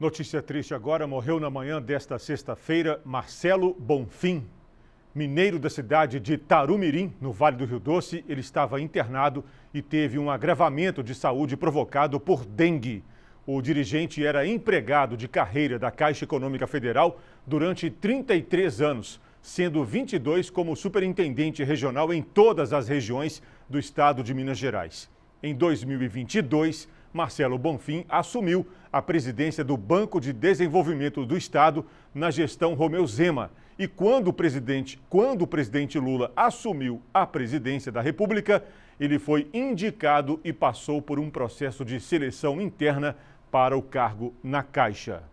Notícia triste agora: morreu na manhã desta sexta-feira Marcelo Bonfim, mineiro da cidade de Tarumirim, no Vale do Rio Doce. Ele estava internado e teve um agravamento de saúde provocado por dengue. O dirigente era empregado de carreira da Caixa Econômica Federal durante 33 anos, sendo 22 como superintendente regional em todas as regiões do estado de Minas Gerais. Em 2022, Marcelo Bonfim assumiu a presidência do Banco de Desenvolvimento do Estado na gestão Romeu Zema. E quando o presidente, quando o presidente Lula assumiu a presidência da República, ele foi indicado e passou por um processo de seleção interna para o cargo na Caixa.